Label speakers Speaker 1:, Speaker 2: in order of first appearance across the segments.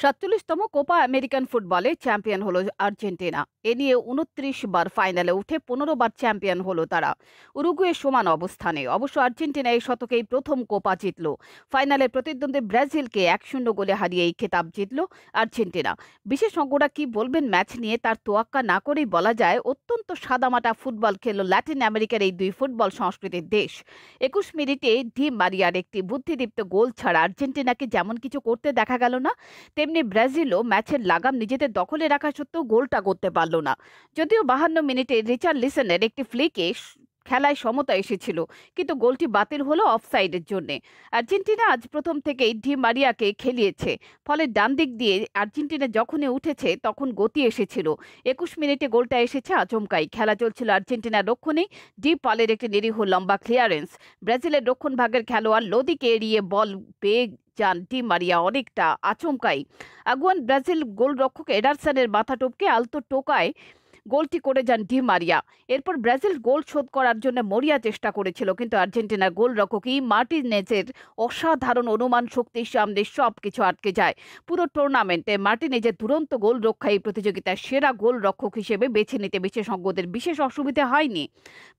Speaker 1: সাতচল্লিশতম Copa American ফুটবলে champion হলো আর্জেন্টিনা এ নিয়ে উনত্রিশ বার ফাইনালে উঠে পনেরো বার চ্যাম্পিয়ন হলো তারা উরুগুয়ে সমান অবস্থানে অবশ্য আর্জেন্টিনা এই শতকেই প্রথম কোপা জিতল ফাইনালে প্রতিদ্বন্দ্বী ব্রাজিলকে এক শূন্য গোলে হারিয়ে এই খেতাব জিতল আর্জেন্টিনা বিশেষজ্ঞরা কি বলবেন ম্যাচ নিয়ে তার তোয়াক্কা না করেই বলা যায় অত্যন্ত সাদামাটা ফুটবল খেল ল্যাটিন আমেরিকার এই দুই ফুটবল সংস্কৃতির দেশ একুশ মিনিটে ডি মারিয়ার একটি বুদ্ধিদীপ্ত গোল ছাড়া আর্জেন্টিনাকে যেমন কিছু করতে দেখা গেল না তেমনি ব্রাজিলও ম্যাচের লাগাম নিজেদের দখলে রাখা সত্ত্বেও গোলটা করতে পারল না যদিও বাহান্ন মিনিটে রিচার্ড লিসনের একটি ফ্লিকে খেলায় সমতা এসেছিল কিন্তু গোলটি বাতিল হলো অফসাইডের জন্যে আর্জেন্টিনা আজ প্রথম থেকেই ডি মারিয়াকে খেলিয়েছে ফলে ডান দিক দিয়ে আর্জেন্টিনা যখনই উঠেছে তখন গতি এসেছিল একুশ মিনিটে গোলটা এসেছে আচমকাই খেলা চলছিল আর্জেন্টিনার রক্ষণেই ডি পালের একটি নিরীহ লম্বা ক্লিয়ারেন্স ব্রাজিলের রক্ষণ ভাগের খেলোয়াড় লোদিকে এড়িয়ে বল পেয়ে যান ডি মারিয়া অনেকটা আচমকাই আগুয়ান ব্রাজিল গোলরক্ষক এডারসনের মাথা টোপকে আলতো টোকায় গোলটি করে যান ডি মারিয়া এরপর ব্রাজিল গোল শোধ করার জন্য মরিয়া চেষ্টা করেছিল কিন্তু আর্জেন্টিনার গোলরক্ষকই মার্টিনেজের অসাধারণ অনুমান শক্তির সামনে সব কিছু আটকে যায় পুরো টুর্নামেন্টে মার্টিনেজের দুরন্ত গোল রক্ষা এই প্রতিযোগিতার সেরা গোলরক্ষক হিসেবে বেছে নিতে বিশেষজ্ঞদের বিশেষ অসুবিধা হয়নি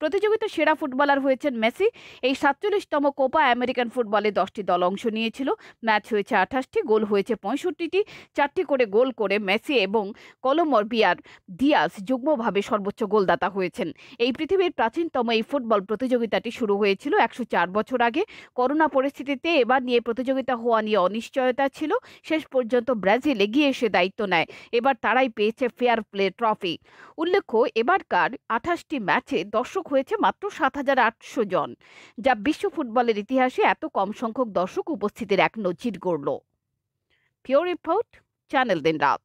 Speaker 1: প্রতিযোগিতার সেরা ফুটবলার হয়েছেন মেসি এই সাতচল্লিশতম কোপা আমেরিকান ফুটবলে দশটি দল অংশ নিয়েছিল ম্যাচ হয়েছে আঠাশটি গোল হয়েছে পঁয়ষট্টিটি চারটি করে গোল করে মেসি এবং কলমর বিয়ার দিয়াস যুগ্মভাবে সর্বোচ্চ গোলদাতা হয়েছেন এই পৃথিবীর প্রাচীনতম এই ফুটবল প্রতিযোগিতাটি শুরু হয়েছিল একশো চার বছর আগে করোনা পরিস্থিতিতে এবার নিয়ে প্রতিযোগিতা হওয়া নিয়ে অনিশ্চয়তা ছিল শেষ পর্যন্ত ব্রাজিল এগিয়ে এসে দায়িত্ব নেয় এবার তারাই পেয়েছে ফেয়ার প্লে ট্রফি উল্লেখ্য এবারকার আঠাশটি ম্যাচে দর্শক হয়েছে মাত্র সাত হাজার আটশো জন যা বিশ্ব ফুটবলের ইতিহাসে এত কম সংখ্যক দর্শক উপস্থিতির এক নজির গড়ল পিওর রিপোর্ট চ্যানেল দিন রাত